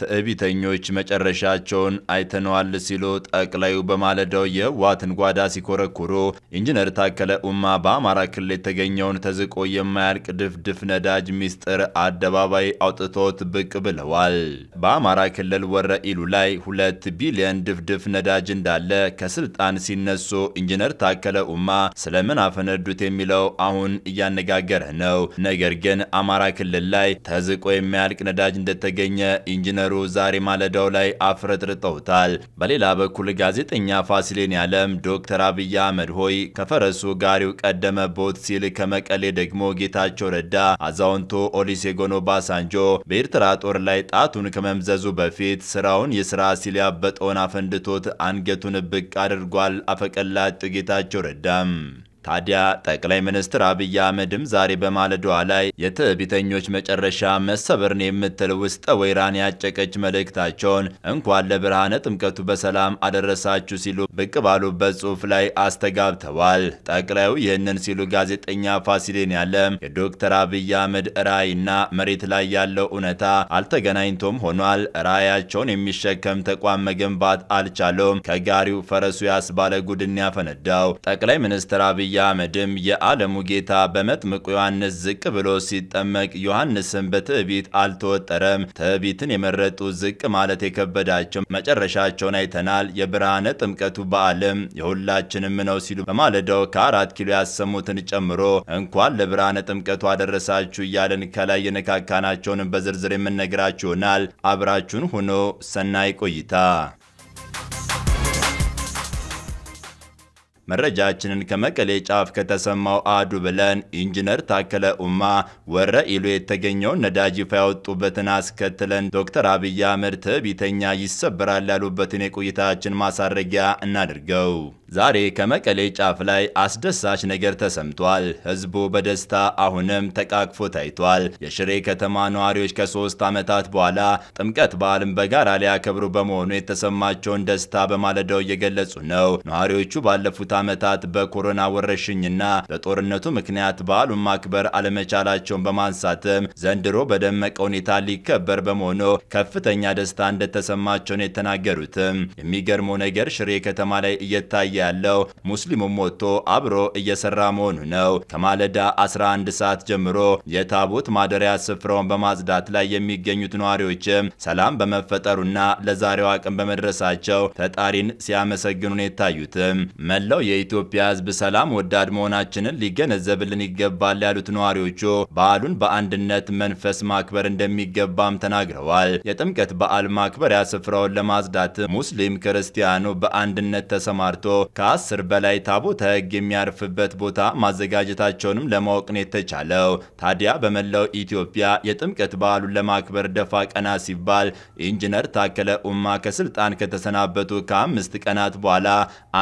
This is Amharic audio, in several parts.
ትዕቢተኞች መጨረሻቸውን አይተነዋል ሲሉ ጠቅላዩ በማለዳው የህወሓትን ጓዳ ሲኮረኩሩ ኢንጂነር ታከለ ኡማ በአማራ ክልል የተገኘውን ተዝቆ የማያልቅ ድፍድፍ ነዳጅ ሚስጥር አደባባይ አውጥቶት ብቅ ብለዋል። በአማራ ክልል ወረ ኢሉ ላይ ሁለት ቢሊዮን ድፍድፍ ነዳጅ እንዳለ ከስልጣን ሲነሱ ኢንጂነር ታከለ ኡማ ስለምን አፈነዱት የሚለው አሁን እያነጋገረ ነው። ነገር ግን አማራ ክልል ላይ ተዝቆ የሚያልቅ ነዳጅ እንደተገኘ ኢንጂነር መሩ ዛሬ ማለዳው ላይ አፍረጥርጠውታል። በሌላ በኩል ጋዜጠኛ ፋሲሌን ያለም ዶክተር አብይ አህመድ ሆይ ከፈረሱ ጋሪው ቀደመ ቦት ሲል ከመቀሌ ደግሞ ጌታቸው ረዳ አዛውንቶ ኦሊሴጎኖ ባሳንጆ በኤርትራ ጦር ላይ ጣቱን ከመምዘዙ በፊት ስራውን የስራ ሲል ያበጠውን አፈንድቶት አንገቱን ብቅ አድርጓል። አፈቀላጥ ጌታቸው ረዳም ታዲያ ጠቅላይ ሚኒስትር አብይ አህመድም ዛሬ በማለዷ ላይ የትዕቢተኞች መጨረሻ መሰበርን የምትል ውስጠ ወይራን ያጨቀች መልእክታቸውን እንኳን ለብርሃነ ጥምቀቱ በሰላም አደረሳችሁ ሲሉ ብቅ ባሉበት ጽሑፍ ላይ አስተጋብተዋል። ጠቅላዩ ይህንን ሲሉ ጋዜጠኛ ፋሲሌን ያለም የዶክተር አብይ አህመድ ራዕይና መሬት ላይ ያለው እውነታ አልተገናኝቶም ሆኗል። ራዕያቸውን የሚሸከም ተቋም መገንባት አልቻለውም። ከጋሪው ፈረሱ ያስባለ ጉድን ያፈነዳው ጠቅላይ ሚኒስትር አብይ አመድም የዓለሙ ጌታ በመጥምቁ ዮሐንስ ዝቅ ብሎ ሲጠመቅ ዮሐንስም በትዕቢት አልተወጠረም። ትዕቢትን የመረጡ ዝቅ ማለት የከበዳቸው መጨረሻቸውን አይተናል። የብርሃነ ጥምቀቱ በዓልም የሁላችንም ነው ሲሉ በማለዳው ከአራት ኪሎ ያሰሙትን ጨምሮ እንኳን ለብርሃነ ጥምቀቱ አደረሳችሁ እያለን ከላይ የነካካናቸውን በዝርዝር የምንነግራችሁ ይሆናል። አብራችሁን ሆኖ ሰናይ ቆይታ መረጃችንን ከመቀሌ ጫፍ ከተሰማው አዱ ብለን ኢንጂነር ታከለ ኡማ ወረ ኢሉ የተገኘውን ነዳጅ ይፋ ያወጡበትን አስከትለን ዶክተር አብይ አህመድ ትዕቢተኛ ይሰበራል ያሉበትን የቆይታችን ማሳረጊያ እናድርገው። ዛሬ ከመቀሌ ጫፍ ላይ አስደሳች ነገር ተሰምቷል። ህዝቡ በደስታ አሁንም ተቃቅፎ ታይቷል። የሽሬ ከተማ ነዋሪዎች ከሶስት ዓመታት በኋላ ጥምቀት በዓልን በጋራ ሊያከብሩ በመሆኑ የተሰማቸውን ደስታ በማለዳው እየገለጹ ነው። ነዋሪዎቹ ባለፉት ዓመታት በኮሮና ወረርሽኝና በጦርነቱ ምክንያት በዓሉን ማክበር አለመቻላቸውን በማንሳትም ዘንድሮ በደመቀ ሁኔታ ሊከበር በመሆኑ ከፍተኛ ደስታ እንደተሰማቸውን የተናገሩትም የሚገርመው ነገር ሽሬ ከተማ ላይ እየታየ ያለው ሙስሊሙም ወጥቶ አብሮ እየሰራ መሆኑ ነው። ከማለዳ 11 ሰዓት ጀምሮ የታቦት ማደሪያ ስፍራውን በማጽዳት ላይ የሚገኙት ነዋሪዎችም ሰላም በመፈጠሩና ለዛሬዋ ቀን በመድረሳቸው ፈጣሪን ሲያመሰግኑ ነው የታዩትም። መላው የኢትዮጵያ ሕዝብ ሰላም ወዳድ መሆናችንን ሊገነዘብልን ይገባል ያሉት ነዋሪዎቹ በዓሉን በአንድነት መንፈስ ማክበር እንደሚገባም ተናግረዋል። የጥምቀት በዓል ማክበሪያ ስፍራውን ለማጽዳት ሙስሊም ክርስቲያኑ በአንድነት ተሰማርቶ ከአስር በላይ ታቦተ ሕግ የሚያርፍበት ቦታ ማዘጋጀታቸውንም ለማወቅ ነው የተቻለው። ታዲያ በመላው ኢትዮጵያ የጥምቀት በዓሉን ለማክበር ደፋ ቀና ሲባል ኢንጂነር ታከለ ኡማ ከስልጣን ከተሰናበቱ ከአምስት ቀናት በኋላ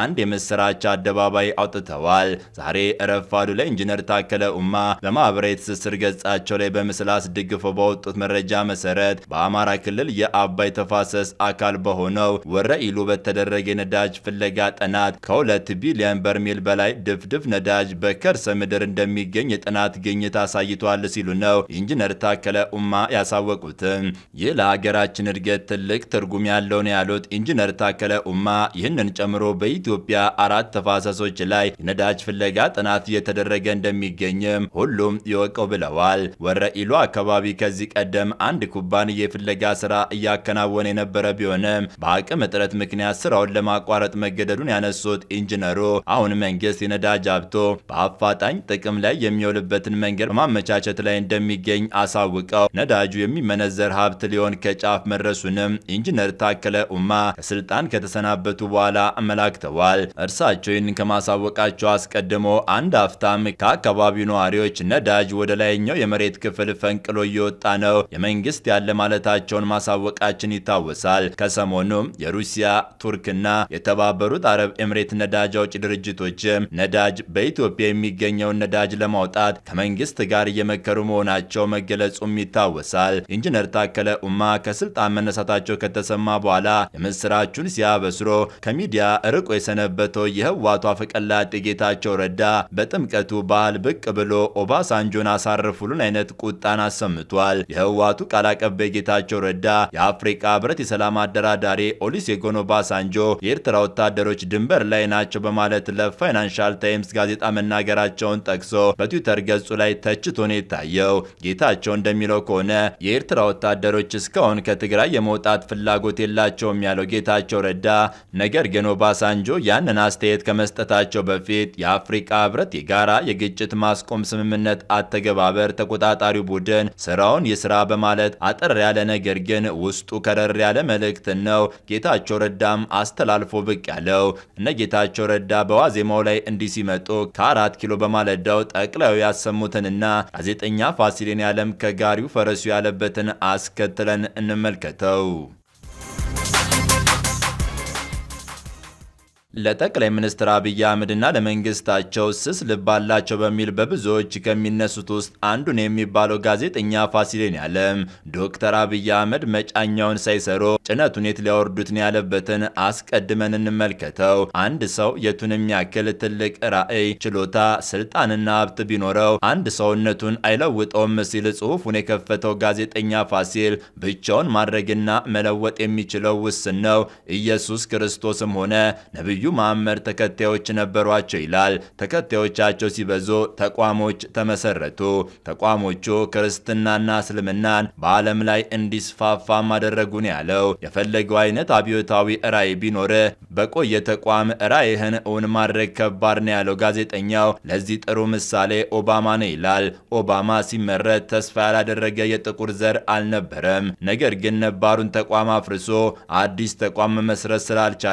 አንድ የምስራች አደባባይ አውጥተዋል። ዛሬ ረፋዱ ላይ ኢንጂነር ታከለ ኡማ በማህበራዊ ትስስር ገጻቸው ላይ በምስል አስደግፈው ባወጡት መረጃ መሰረት በአማራ ክልል የአባይ ተፋሰስ አካል በሆነው ወረ ኢሉ በተደረገ የነዳጅ ፍለጋ ጥናት ከሁለት ቢሊዮን በርሜል በላይ ድፍድፍ ነዳጅ በከርሰ ምድር እንደሚገኝ የጥናት ግኝት አሳይቷል ሲሉ ነው ኢንጂነር ታከለ ኡማ ያሳወቁትም። ይህ ለሀገራችን እድገት ትልቅ ትርጉም ያለው ነው ያሉት ኢንጂነር ታከለ ኡማ ይህንን ጨምሮ በኢትዮጵያ አራት ተፋሰሶች ላይ የነዳጅ ፍለጋ ጥናት እየተደረገ እንደሚገኝም ሁሉም ይወቀው ብለዋል። ወረ ኢሉ አካባቢ ከዚህ ቀደም አንድ ኩባንያ የፍለጋ ስራ እያከናወነ የነበረ ቢሆንም በአቅም እጥረት ምክንያት ስራውን ለማቋረጥ መገደዱን ያነሱ የሚከሱት ኢንጂነሩ አሁን መንግስት የነዳጅ ሀብቶ በአፋጣኝ ጥቅም ላይ የሚውልበትን መንገድ በማመቻቸት ላይ እንደሚገኝ አሳውቀው ነዳጁ የሚመነዘር ሀብት ሊሆን ከጫፍ መድረሱንም ኢንጂነር ታከለ ኡማ ከስልጣን ከተሰናበቱ በኋላ አመላክተዋል። እርሳቸው ይህን ከማሳወቃቸው አስቀድሞ አንድ አፍታም ከአካባቢው ነዋሪዎች ነዳጅ ወደ ላይኛው የመሬት ክፍል ፈንቅሎ እየወጣ ነው፣ የመንግስት ያለ ማለታቸውን ማሳወቃችን ይታወሳል። ከሰሞኑም የሩሲያ ቱርክና የተባበሩት አረብ ኤምሬ የኤምሬት ነዳጅ አውጭ ድርጅቶችም ነዳጅ በኢትዮጵያ የሚገኘውን ነዳጅ ለማውጣት ከመንግስት ጋር እየመከሩ መሆናቸው መገለጹም ይታወሳል። ኢንጂነር ታከለ ኡማ ከስልጣን መነሳታቸው ከተሰማ በኋላ የምስራቹን ሲያበስሮ ከሚዲያ ርቆ የሰነበተው የህዋቱ አፈቀላጤ ጌታቸው ረዳ በጥምቀቱ በዓል ብቅ ብሎ ኦባሳንጆን አሳርፉሉን አይነት ቁጣን አሰምቷል። የህዋቱ ቃል አቀባይ ጌታቸው ረዳ የአፍሪካ ህብረት የሰላም አደራዳሪ ኦሉሴጉን ኦባሳንጆ የኤርትራ ወታደሮች ድንበር ላይ ናቸው በማለት ለፋይናንሻል ታይምስ ጋዜጣ መናገራቸውን ጠቅሶ በትዊተር ገጹ ላይ ተችቶ ነው የታየው። ጌታቸው እንደሚለው ከሆነ የኤርትራ ወታደሮች እስካሁን ከትግራይ የመውጣት ፍላጎት የላቸውም ያለው ጌታቸው ረዳ፣ ነገር ግን ኦባሳንጆ ያንን አስተያየት ከመስጠታቸው በፊት የአፍሪካ ህብረት የጋራ የግጭት ማስቆም ስምምነት አተገባበር ተቆጣጣሪው ቡድን ስራውን ይስራ በማለት አጠር ያለ ነገር ግን ውስጡ ከረር ያለ መልእክት ነው ጌታቸው ረዳም አስተላልፎ ብቅ ያለው። እነ ጌታቸው ረዳ በዋዜማው ላይ እንዲህ ሲመጡ ከአራት ኪሎ በማለዳው ጠቅላዩ ያሰሙትንና ጋዜጠኛ ፋሲሌን ያለም ከጋሪው ፈረሱ ያለበትን አስከትለን እንመልከተው። ለጠቅላይ ሚኒስትር አብይ አህመድና ለመንግስታቸው ስስ ልብ አላቸው በሚል በብዙዎች ከሚነሱት ውስጥ አንዱ ነው የሚባለው ጋዜጠኛ ፋሲሌን ያለ ዶክተር አብይ አህመድ መጫኛውን ሳይሰሩ ጭነቱን የት ሊያወርዱት ነው ያለበትን አስቀድመን እንመልከተው። አንድ ሰው የቱንም ያክል ትልቅ ራዕይ፣ ችሎታ፣ ስልጣንና ሀብት ቢኖረው አንድ ሰውነቱን አይለውጠውም ሲል ጽሑፉን የከፈተው ጋዜጠኛ ፋሲል ብቻውን ማድረግና መለወጥ የሚችለው ውስን ነው። ኢየሱስ ክርስቶስም ሆነ ነብዩ ልዩ ማመር ተከታዮች ነበሯቸው ይላል። ተከታዮቻቸው ሲበዙ ተቋሞች ተመሰረቱ። ተቋሞቹ ክርስትናና እስልምናን በዓለም ላይ እንዲስፋፋም አደረጉን ያለው የፈለገው አይነት አብዮታዊ ራዕይ ቢኖር በቆየ ተቋም ራዕይህን እውን ማድረግ ከባድ ነው ያለው ጋዜጠኛው ለዚህ ጥሩ ምሳሌ ኦባማ ነው ይላል። ኦባማ ሲመረጥ ተስፋ ያላደረገ የጥቁር ዘር አልነበረም። ነገር ግን ነባሩን ተቋም አፍርሶ አዲስ ተቋም መመስረት ስላልቻለ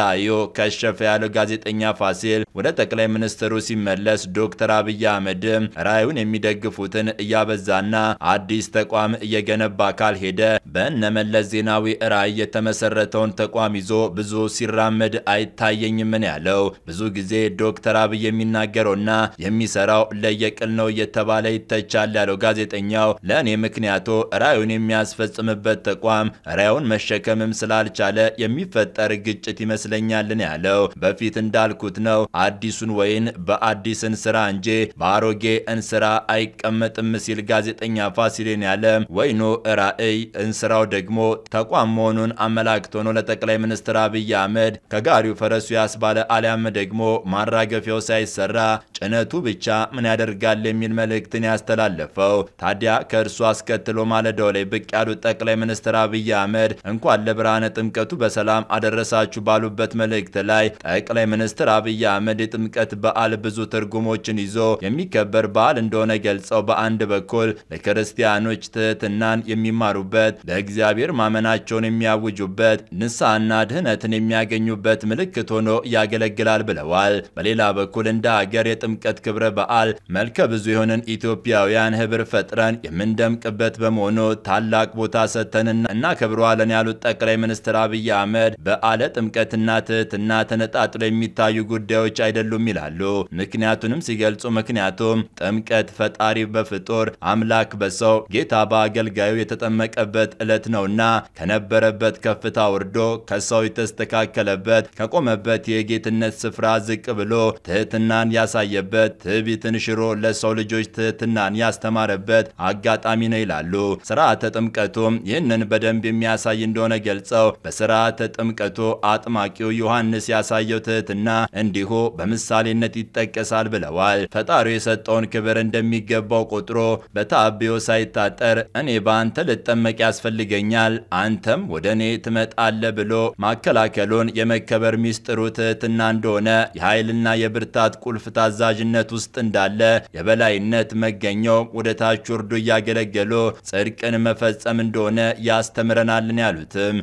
ራዕዩ ከ ከሸፈ ያለው ጋዜጠኛ ፋሲል ወደ ጠቅላይ ሚኒስትሩ ሲመለስ ዶክተር አብይ አህመድም ራዩን የሚደግፉትን እያበዛና አዲስ ተቋም እየገነባ ካልሄደ ሄደ በእነመለስ ዜናዊ ራዕይ የተመሰረተውን ተቋም ይዞ ብዙ ሲራመድ አይታየኝምን ያለው። ብዙ ጊዜ ዶክተር አብይ የሚናገረውና የሚሰራው ለየቅል ነው እየተባለ ይተቻል ያለው ጋዜጠኛው ለእኔ ምክንያቱ ራዩን የሚያስፈጽምበት ተቋም ራዩን መሸከምም ስላልቻለ የሚፈጠር ግጭት ይመስለኛልን ያለው ያለው በፊት እንዳልኩት ነው። አዲሱን ወይን በአዲስ እንስራ እንጂ በአሮጌ እንስራ አይቀመጥም ሲል ጋዜጠኛ ፋሲሌን ያለ ወይኑ ራዕይ እንስራው ደግሞ ተቋም መሆኑን አመላክቶ ነው ለጠቅላይ ሚኒስትር አብይ አህመድ ከጋሪው ፈረሱ ያስባለ አሊያም ደግሞ ማራገፊያው ሳይሰራ ጭነቱ ብቻ ምን ያደርጋል የሚል መልእክትን ያስተላለፈው። ታዲያ ከእርሱ አስከትሎ ማለዳው ላይ ብቅ ያሉት ጠቅላይ ሚኒስትር አብይ አህመድ እንኳን ለብርሃነ ጥምቀቱ በሰላም አደረሳችሁ ባሉበት መልእክት በላይ ጠቅላይ ሚኒስትር አብይ አህመድ የጥምቀት በዓል ብዙ ትርጉሞችን ይዞ የሚከበር በዓል እንደሆነ ገልጸው በአንድ በኩል ለክርስቲያኖች ትህትናን የሚማሩበት፣ ለእግዚአብሔር ማመናቸውን የሚያውጁበት፣ ንስሐና ድህነትን የሚያገኙበት ምልክት ሆኖ ያገለግላል ብለዋል። በሌላ በኩል እንደ ሀገር የጥምቀት ክብረ በዓል መልከ ብዙ የሆንን ኢትዮጵያውያን ህብር ፈጥረን የምንደምቅበት በመሆኑ ታላቅ ቦታ ሰጥተን እናከብረዋለን ያሉት ጠቅላይ ሚኒስትር አብይ አህመድ በዓለ ጥምቀትና ትህትና ተነጣጥለው የሚታዩ ጉዳዮች አይደሉም ይላሉ። ምክንያቱንም ሲገልጹ ምክንያቱም ጥምቀት ፈጣሪ በፍጡር አምላክ በሰው ጌታ በአገልጋዩ የተጠመቀበት ዕለት ነውና ከነበረበት ከፍታ ወርዶ ከሰው የተስተካከለበት ከቆመበት የጌትነት ስፍራ ዝቅ ብሎ ትህትናን ያሳየበት ትዕቢትን ሽሮ ለሰው ልጆች ትህትናን ያስተማረበት አጋጣሚ ነው ይላሉ። ስርዓተ ጥምቀቱም ይህንን በደንብ የሚያሳይ እንደሆነ ገልጸው በስርዓተ ጥምቀቱ አጥማቂው ዮሐንስ ዮሐንስ ያሳየው ትህትና እንዲሁ በምሳሌነት ይጠቀሳል ብለዋል። ፈጣሪው የሰጠውን ክብር እንደሚገባው ቆጥሮ በታብዮ ሳይታጠር እኔ በአንተ ልጠመቅ ያስፈልገኛል፣ አንተም ወደ እኔ ትመጣለ ብሎ ማከላከሉን የመከበር ሚስጥሩ ትህትና እንደሆነ የኃይልና የብርታት ቁልፍ ታዛዥነት ውስጥ እንዳለ የበላይነት መገኘው ወደ ታች ወርዶ እያገለገሉ ጽድቅን መፈጸም እንደሆነ ያስተምረናልን ያሉትም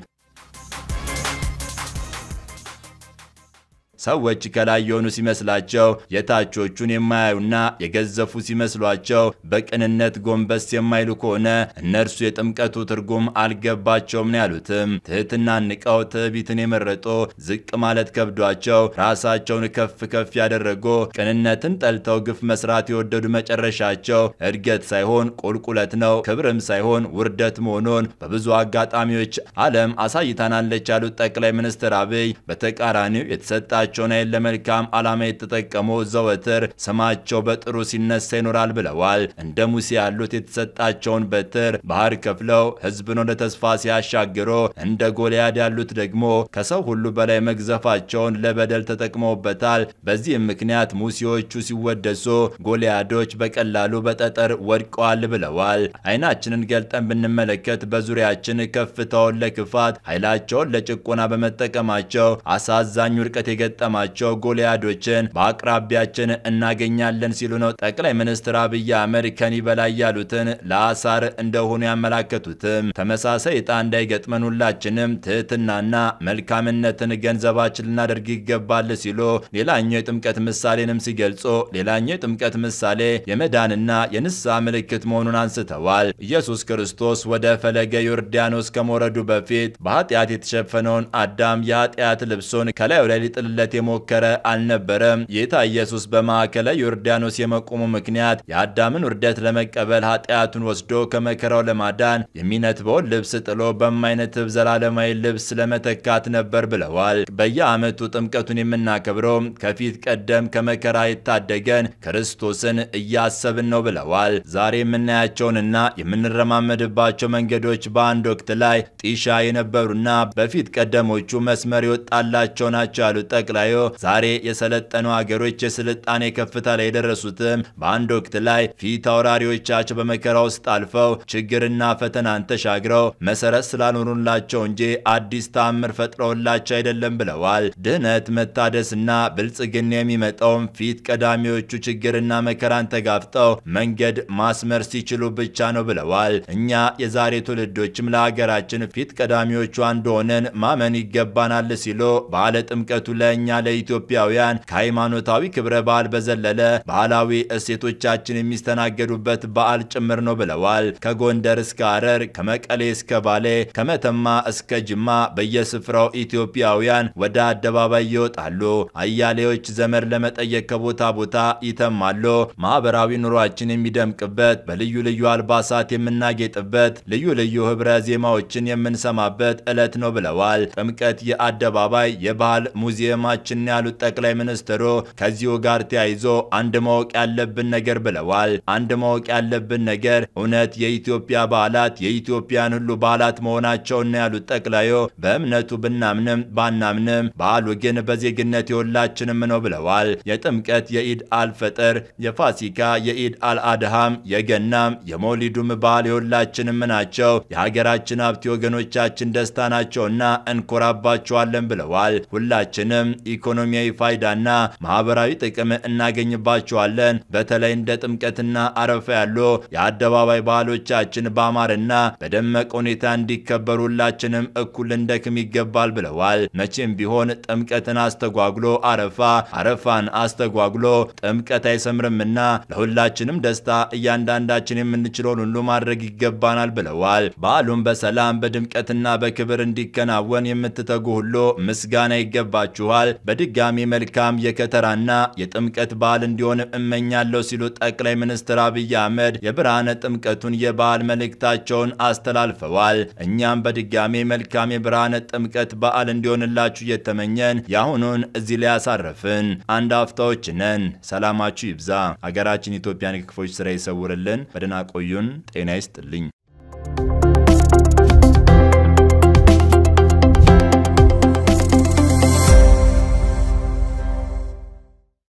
ሰዎች ከላይ የሆኑ ሲመስላቸው የታቾቹን የማያዩና የገዘፉ ሲመስሏቸው በቅንነት ጎንበስ የማይሉ ከሆነ እነርሱ የጥምቀቱ ትርጉም አልገባቸውም ነው ያሉትም። ትህትና ንቀው ትዕቢትን የመረጡ ዝቅ ማለት ከብዷቸው ራሳቸውን ከፍ ከፍ ያደረጉ ቅንነትን ጠልተው ግፍ መስራት የወደዱ መጨረሻቸው እድገት ሳይሆን ቁልቁለት ነው፣ ክብርም ሳይሆን ውርደት መሆኑን በብዙ አጋጣሚዎች ዓለም አሳይታናለች ያሉት ጠቅላይ ሚኒስትር አብይ በተቃራኒው የተሰጣቸው ራሳቸውን ኃይል ለመልካም ዓላማ የተጠቀሙ ዘወትር ስማቸው በጥሩ ሲነሳ ይኖራል ብለዋል። እንደ ሙሴ ያሉት የተሰጣቸውን በትር ባህር ከፍለው ህዝብን ወደ ተስፋ ሲያሻግሩ፣ እንደ ጎልያድ ያሉት ደግሞ ከሰው ሁሉ በላይ መግዘፋቸውን ለበደል ተጠቅመውበታል። በዚህም ምክንያት ሙሴዎቹ ሲወደሱ፣ ጎልያዶች በቀላሉ በጠጠር ወድቀዋል ብለዋል። አይናችንን ገልጠን ብንመለከት በዙሪያችን ከፍታውን ለክፋት ኃይላቸውን ለጭቆና በመጠቀማቸው አሳዛኝ ውድቀት የገጠ የገጠማቸው ጎልያዶችን በአቅራቢያችን እናገኛለን ሲሉ ነው ጠቅላይ ሚኒስትር አብይ አህመድ ከኒ በላይ ያሉትን ለአሳር እንደሆኑ ያመላከቱትም። ተመሳሳይ እጣ እንዳይገጥመን ሁላችንም ትህትናና መልካምነትን ገንዘባችን ልናደርግ ይገባል ሲሉ ሌላኛው የጥምቀት ምሳሌንም ሲገልጹ ሌላኛው የጥምቀት ምሳሌ የመዳንና የንስሐ ምልክት መሆኑን አንስተዋል። ኢየሱስ ክርስቶስ ወደ ፈለገ ዮርዳኖስ ከመውረዱ በፊት በኃጢአት የተሸፈነውን አዳም የኃጢአት ልብሱን ከላዩ ላይ ሊጥልለት ለማለት የሞከረ አልነበረም። ጌታ ኢየሱስ በማዕከለ ዮርዳኖስ የመቆሙ ምክንያት የአዳምን ውርደት ለመቀበል ኃጢአቱን ወስዶ ከመከራው ለማዳን የሚነትበውን ልብስ ጥሎ በማይነትብ ዘላለማዊ ልብስ ለመተካት ነበር ብለዋል። በየዓመቱ ጥምቀቱን የምናከብረው ከፊት ቀደም ከመከራ የታደገን ክርስቶስን እያሰብን ነው ብለዋል። ዛሬ የምናያቸውንና የምንረማመድባቸው መንገዶች በአንድ ወቅት ላይ ጢሻ የነበሩና በፊት ቀደሞቹ መስመር የወጣላቸው ናቸው ያሉት ጠቅላይ ላይ ዛሬ የሰለጠኑ አገሮች የስልጣኔ ከፍታ ላይ የደረሱትም በአንድ ወቅት ላይ ፊት አውራሪዎቻቸው በመከራ ውስጥ አልፈው ችግርና ፈተናን ተሻግረው መሰረት ስላልሆኑላቸው እንጂ አዲስ ተአምር ፈጥረውላቸው አይደለም ብለዋል። ድህነት፣ መታደስና ብልጽግና የሚመጣውም ፊት ቀዳሚዎቹ ችግርና መከራን ተጋፍጠው መንገድ ማስመር ሲችሉ ብቻ ነው ብለዋል። እኛ የዛሬ ትውልዶችም ለሀገራችን ፊት ቀዳሚዎቹ አንድ ሆነን ማመን ይገባናል ሲሉ በዓለ ጥምቀቱ ለእኛ ለኢትዮጵያውያን ከሃይማኖታዊ ክብረ በዓል በዘለለ ባህላዊ እሴቶቻችን የሚስተናገዱበት በዓል ጭምር ነው ብለዋል። ከጎንደር እስከ ሐረር፣ ከመቀሌ እስከ ባሌ፣ ከመተማ እስከ ጅማ በየስፍራው ኢትዮጵያውያን ወደ አደባባይ ይወጣሉ። አያሌዎች ዘመድ ለመጠየቅ ከቦታ ቦታ ይተማሉ። ማህበራዊ ኑሯችን የሚደምቅበት በልዩ ልዩ አልባሳት የምናጌጥበት ልዩ ልዩ ህብረ ዜማዎችን የምንሰማበት ዕለት ነው ብለዋል። ጥምቀት የአደባባይ የባህል ሙዚየም ከተማችን ያሉት ጠቅላይ ሚኒስትሩ ከዚሁ ጋር ተያይዞ አንድ ማወቅ ያለብን ነገር ብለዋል። አንድ ማወቅ ያለብን ነገር እውነት የኢትዮጵያ በዓላት የኢትዮጵያን ሁሉ በዓላት መሆናቸውን ያሉት ጠቅላዩ በእምነቱ ብናምንም ባናምንም በዓሉ ግን በዜግነት የሁላችንም ነው ብለዋል። የጥምቀት፣ የኢድ አልፈጠር፣ የፋሲካ፣ የኢድ አልአድሃም፣ የገናም፣ የመውሊዱም በዓል የሁላችንም ናቸው። የሀገራችን ሀብት ወገኖቻችን ደስታ ናቸውና እንኮራባቸዋለን ብለዋል። ሁላችንም ኢኮኖሚያዊ ፋይዳና ማህበራዊ ጥቅም እናገኝባቸዋለን። በተለይ እንደ ጥምቀትና አረፋ ያሉ የአደባባይ ባህሎቻችን በአማርና በደመቀ ሁኔታ እንዲከበሩ ሁላችንም እኩል እንደክም ይገባል ብለዋል። መቼም ቢሆን ጥምቀትን አስተጓጉሎ አረፋ፣ አረፋን አስተጓጉሎ ጥምቀት አይሰምርምና ለሁላችንም ደስታ እያንዳንዳችን የምንችለውን ሁሉ ማድረግ ይገባናል ብለዋል። በዓሉም በሰላም በድምቀትና በክብር እንዲከናወን የምትተጉ ሁሉ ምስጋና ይገባችኋል። በድጋሚ መልካም የከተራና የጥምቀት በዓል እንዲሆን እመኛለሁ ሲሉ ጠቅላይ ሚኒስትር አብይ አህመድ የብርሃነ ጥምቀቱን የበዓል መልእክታቸውን አስተላልፈዋል። እኛም በድጋሚ መልካም የብርሃነ ጥምቀት በዓል እንዲሆንላችሁ እየተመኘን የአሁኑን እዚህ ላይ ያሳረፍን። አንድ አፍታዎች ነን። ሰላማችሁ ይብዛ። አገራችን ኢትዮጵያን ክፎች ስራ ይሰውርልን። በደህና ቆዩን። ጤና ይስጥልኝ።